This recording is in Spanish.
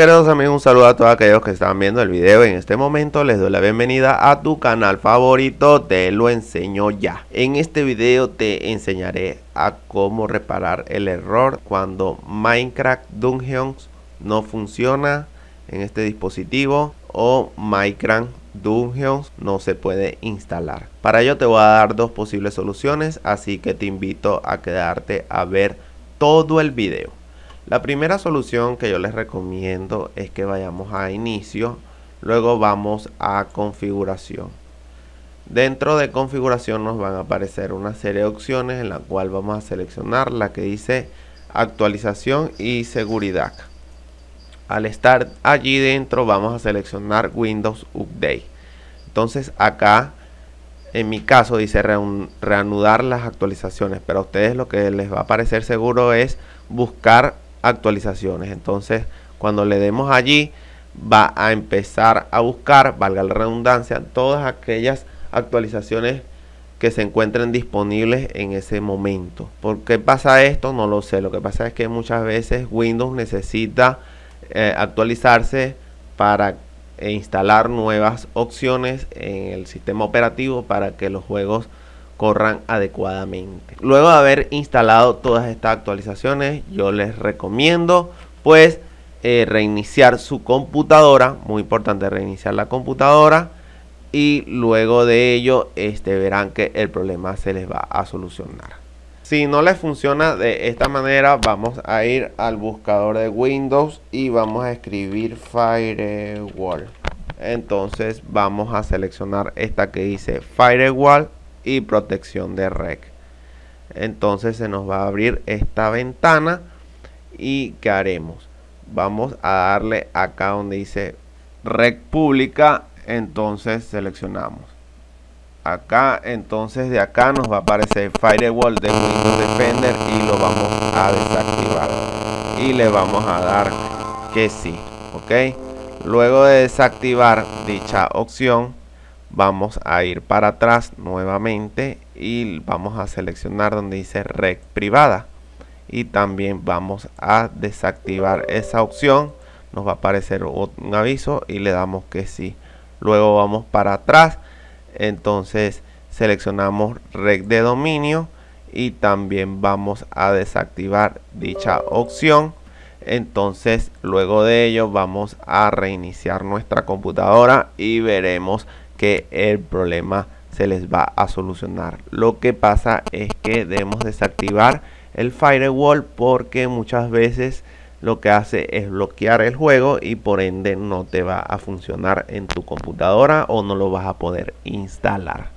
queridos amigos, un saludo a todos aquellos que están viendo el video. En este momento les doy la bienvenida a tu canal favorito, te lo enseño ya. En este video te enseñaré a cómo reparar el error cuando Minecraft Dungeons no funciona en este dispositivo o Minecraft Dungeons no se puede instalar. Para ello te voy a dar dos posibles soluciones, así que te invito a quedarte a ver todo el video. La primera solución que yo les recomiendo es que vayamos a inicio, luego vamos a configuración. Dentro de configuración nos van a aparecer una serie de opciones en la cual vamos a seleccionar la que dice actualización y seguridad. Al estar allí dentro vamos a seleccionar Windows Update. Entonces acá en mi caso dice reanudar las actualizaciones, pero a ustedes lo que les va a parecer seguro es buscar actualizaciones. Entonces, cuando le demos allí, va a empezar a buscar, valga la redundancia, todas aquellas actualizaciones que se encuentren disponibles en ese momento. ¿Por qué pasa esto? No lo sé. Lo que pasa es que muchas veces Windows necesita eh, actualizarse para e instalar nuevas opciones en el sistema operativo para que los juegos corran adecuadamente. Luego de haber instalado todas estas actualizaciones, yo les recomiendo pues eh, reiniciar su computadora, muy importante reiniciar la computadora y luego de ello este, verán que el problema se les va a solucionar. Si no les funciona de esta manera, vamos a ir al buscador de Windows y vamos a escribir Firewall. Entonces vamos a seleccionar esta que dice Firewall y protección de rec. Entonces se nos va a abrir esta ventana y ¿qué haremos? Vamos a darle acá donde dice rec pública, entonces seleccionamos. Acá, entonces de acá nos va a aparecer Firewall de Windows Defender y lo vamos a desactivar. Y le vamos a dar que sí, ¿ok? Luego de desactivar dicha opción, vamos a ir para atrás nuevamente y vamos a seleccionar donde dice red privada y también vamos a desactivar esa opción nos va a aparecer un aviso y le damos que sí luego vamos para atrás entonces seleccionamos red de dominio y también vamos a desactivar dicha opción entonces luego de ello vamos a reiniciar nuestra computadora y veremos que el problema se les va a solucionar. Lo que pasa es que debemos desactivar el firewall porque muchas veces lo que hace es bloquear el juego y por ende no te va a funcionar en tu computadora o no lo vas a poder instalar.